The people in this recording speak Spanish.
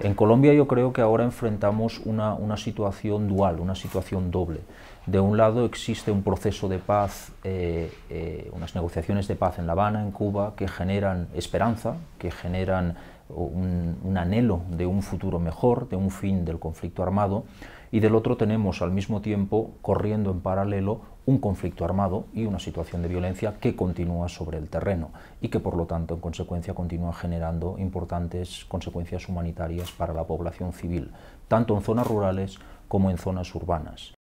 En Colombia yo creo que ahora enfrentamos una, situación dual, una situación doble. De un lado existe un proceso de paz, eh, eh, unas negociaciones de paz en La Habana, en Cuba, que generan esperanza, que generan un, anhelo de un futuro mejor, de un fin del conflicto armado, y del otro tenemos al mismo tiempo, corriendo en paralelo, un conflicto armado y una situación de violencia que continúa sobre el terreno y que por lo tanto en consecuencia continúa generando importantes consecuencias humanitarias para la población civil, tanto en zonas rurales como en zonas urbanas.